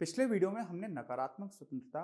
पिछले वीडियो में हमने नकारात्मक स्वतंत्रता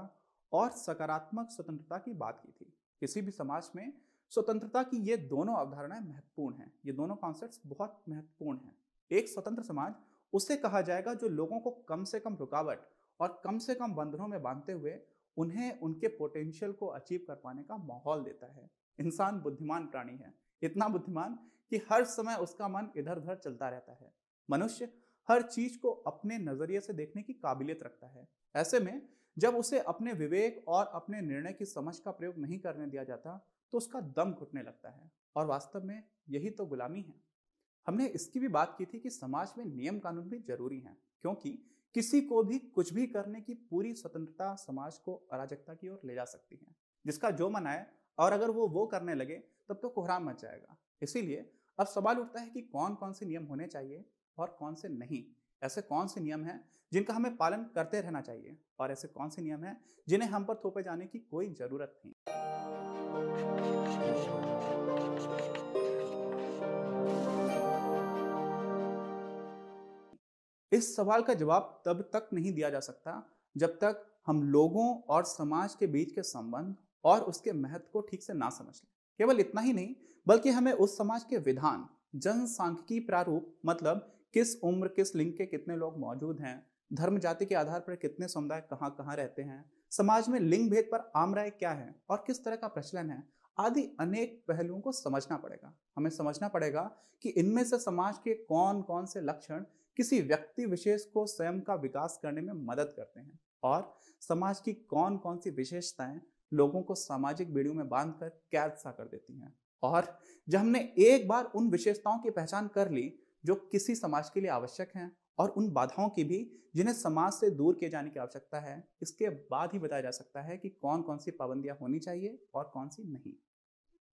और सकारात्मक स्वतंत्रता की बात की थी किसी भी समाज में स्वतंत्रता की ये दोनों अवधारणाएं महत्वपूर्ण हैं ये दोनों कॉन्सेप्ट बहुत महत्वपूर्ण हैं एक स्वतंत्र समाज उसे कहा जाएगा जो लोगों को कम से कम रुकावट और कम से कम बंधनों में बांधते हुए उन्हें उनके पोटेंशियल को अचीव कर पाने का माहौल देता है इंसान बुद्धिमान प्राणी है इतना बुद्धिमान कि हर समय उसका मन इधर उधर चलता रहता है मनुष्य हर चीज को अपने नजरिए से देखने की काबिलियत रखता है ऐसे में जब उसे अपने विवेक और अपने निर्णय की समझ का प्रयोग नहीं करने दिया जाता तो उसका दम घुटने लगता है और वास्तव में यही तो गुलामी है हमने इसकी भी बात की थी कि समाज में नियम कानून भी जरूरी हैं क्योंकि किसी को भी कुछ भी करने की पूरी स्वतंत्रता समाज को अराजकता की ओर ले जा सकती है जिसका जो मन आए और अगर वो वो करने लगे तब तो कोहराम मच जाएगा इसीलिए अब सवाल उठता है कि कौन कौन से नियम होने चाहिए और कौन से नहीं ऐसे कौन से नियम हैं जिनका हमें पालन करते रहना चाहिए और ऐसे कौन से नियम हैं जिन्हें हम पर थोपे जाने की कोई ज़रूरत नहीं इस सवाल का जवाब तब तक नहीं दिया जा सकता जब तक हम लोगों और समाज के बीच के संबंध और उसके महत्व को ठीक से ना समझ लें केवल इतना ही नहीं बल्कि हमें उस समाज के विधान जनसांख्यिकी प्रारूप मतलब किस उम्र किस लिंग के कितने लोग मौजूद हैं धर्म जाति के आधार पर कितने समुदाय कहाँ कहाँ रहते हैं समाज में लिंग भेद पर आम राय क्या है और किस तरह का प्रचलन है आदि अनेक पहलुओं को समझना पड़ेगा हमें समझना पड़ेगा कि इनमें से समाज के कौन कौन से लक्षण किसी व्यक्ति विशेष को स्वयं का विकास करने में मदद करते हैं और समाज की कौन कौन सी विशेषताएं लोगों को सामाजिक बेड़ियों में बांध कर कैद सा कर देती हैं और जब हमने एक बार उन विशेषताओं की पहचान कर ली जो किसी समाज के लिए आवश्यक हैं और उन बाधाओं की भी जिन्हें समाज से दूर किए जाने की आवश्यकता है इसके बाद ही बताया जा सकता है कि कौन कौन सी पाबंदियां होनी चाहिए और कौन सी नहीं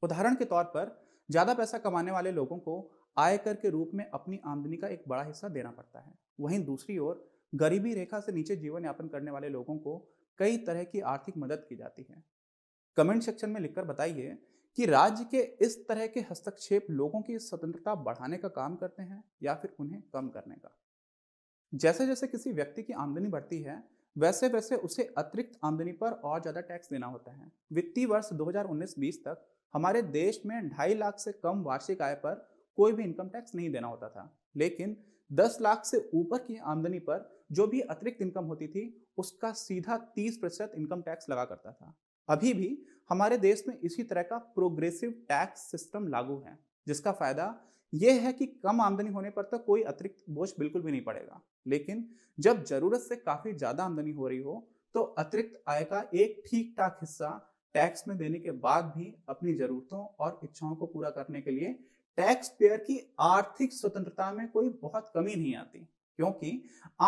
उदाहरण के तौर पर ज़्यादा पैसा कमाने वाले लोगों को आयकर के रूप में अपनी आमदनी का एक बड़ा हिस्सा देना पड़ता है वहीं दूसरी ओर गरीबी रेखा से नीचे जीवन यापन करने वाले लोगों को कई तरह की आर्थिक मदद की जाती है कमेंट सेक्शन में लिखकर बताइए कि राज्य के इस तरह के हस्तक्षेप लोगों की स्वतंत्रता बढ़ाने का काम करते हैं या फिर उन्हें कम करने का जैसे जैसे किसी व्यक्ति की आमदनी बढ़ती है वैसे वैसे उसे अतिरिक्त आमदनी पर और ज़्यादा टैक्स देना होता है वित्तीय वर्ष 2019-20 तक हमारे देश में ढाई लाख से कम वार्षिक आय पर कोई भी इनकम टैक्स नहीं देना होता था लेकिन 10 लाख से ऊपर की आमदनी पर जो भी अतिरिक्त इनकम होती थी उसका सीधा 30 प्रतिशत इनकम टैक्स लगा करता था अभी भी हमारे देश में इसी तरह का प्रोग्रेसिव टैक्स सिस्टम लागू है जिसका फायदा यह है कि कम आमदनी होने पर तो कोई अतिरिक्त बोझ बिल्कुल भी नहीं पड़ेगा लेकिन जब जरूरत से काफी ज्यादा आमदनी हो रही हो तो अतिरिक्त आय का एक ठीक ठाक हिस्सा टैक्स में देने के बाद भी अपनी जरूरतों और इच्छाओं को पूरा करने के लिए टैक्स पेयर की आर्थिक स्वतंत्रता में कोई बहुत कमी नहीं आती क्योंकि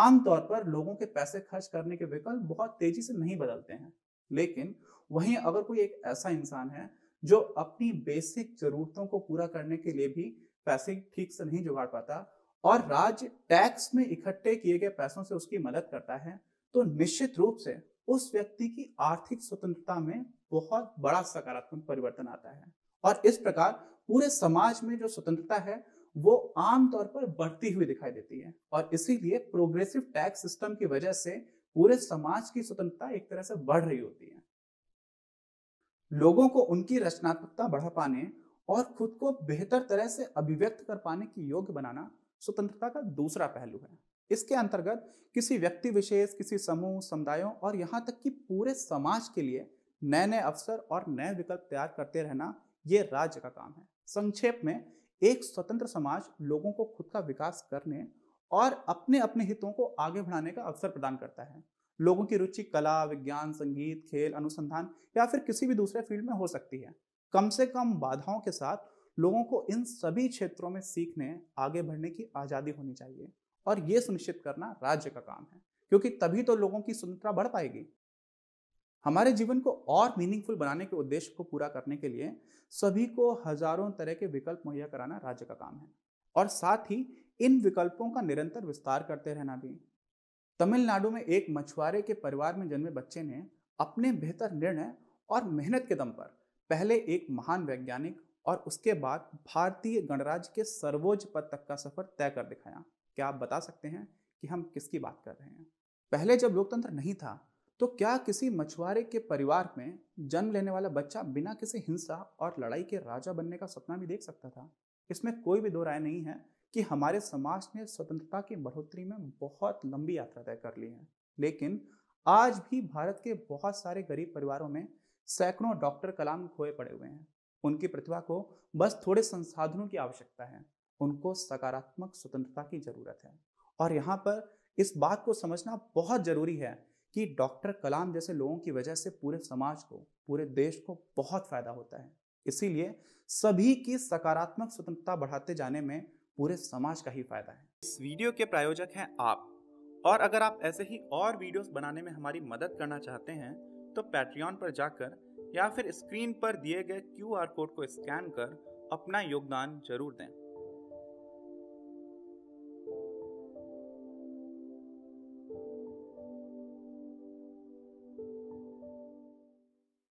आमतौर पर लोगों के पैसे खर्च करने के विकल्प बहुत तेजी से नहीं बदलते हैं लेकिन वहीं अगर कोई एक ऐसा इंसान है जो अपनी बेसिक जरूरतों को पूरा करने के लिए भी पैसे ठीक से नहीं जुगाड़ पाता और राज्य टैक्स में इकट्ठे किए गए पैसों से उसकी मदद करता है तो निश्चित रूप से उस व्यक्ति की आर्थिक स्वतंत्रता में बहुत बड़ा सकारात्मक परिवर्तन आता है और इस प्रकार पूरे समाज में जो स्वतंत्रता है वो आमतौर पर बढ़ती हुई दिखाई देती है और इसीलिए प्रोग्रेसिव टैक्स सिस्टम की वजह से पूरे समाज की स्वतंत्रता एक तरह से बढ़ रही होती है लोगों को उनकी रचनात्मकता बढ़ा पाने और खुद को बेहतर तरह से अभिव्यक्त कर पाने की योग्य बनाना स्वतंत्रता का दूसरा पहलू है इसके अंतर्गत किसी व्यक्ति विशेष किसी समूह समुदायों और यहाँ तक कि पूरे समाज के लिए नए नए अवसर और नए विकल्प तैयार करते रहना ये राज्य का काम है संक्षेप में एक स्वतंत्र समाज लोगों को खुद का विकास करने और अपने अपने हितों को आगे बढ़ाने का अवसर प्रदान करता है लोगों की रुचि कला विज्ञान संगीत खेल अनुसंधान या फिर किसी भी दूसरे फील्ड में हो सकती है कम से कम बाधाओं के साथ लोगों को इन सभी क्षेत्रों में सीखने आगे बढ़ने की आज़ादी होनी चाहिए और ये सुनिश्चित करना राज्य का काम है क्योंकि तभी तो लोगों की स्वतंत्रता बढ़ पाएगी हमारे जीवन को और मीनिंगफुल बनाने के उद्देश्य को पूरा करने के लिए सभी को हजारों तरह के विकल्प मुहैया कराना राज्य का काम है और साथ ही इन विकल्पों का निरंतर विस्तार करते रहना भी तमिलनाडु में एक मछुआरे के परिवार में जन्मे बच्चे ने अपने बेहतर निर्णय और मेहनत के दम पर पहले एक महान वैज्ञानिक और उसके बाद भारतीय गणराज्य के सर्वोच्च पद तक का सफर तय कर दिखाया क्या आप बता सकते हैं कि हम किसकी बात कर रहे हैं पहले जब लोकतंत्र नहीं था तो क्या किसी मछुआरे के परिवार में जन्म लेने वाला बच्चा बिना किसी हिंसा और लड़ाई के राजा बनने का सपना भी देख सकता था इसमें कोई भी दो राय नहीं है कि हमारे समाज ने स्वतंत्रता की बढ़ोतरी में बहुत लंबी यात्रा तय कर ली है लेकिन आज भी भारत के बहुत सारे गरीब परिवारों में सैकड़ों डॉक्टर कलाम खोए पड़े हुए हैं उनकी प्रतिभा को बस थोड़े संसाधनों की आवश्यकता है उनको सकारात्मक स्वतंत्रता की जरूरत है और यहाँ पर इस बात को समझना बहुत जरूरी है कि डॉक्टर कलाम जैसे लोगों की वजह से पूरे समाज को पूरे देश को बहुत फायदा होता है इसीलिए सभी की सकारात्मक स्वतंत्रता बढ़ाते जाने में पूरे समाज का ही फायदा है इस वीडियो के प्रायोजक हैं आप और अगर आप ऐसे ही और वीडियोस बनाने में हमारी मदद करना चाहते हैं तो पैट्रियन पर जाकर या फिर स्क्रीन पर दिए गए क्यू कोड को स्कैन कर अपना योगदान जरूर दें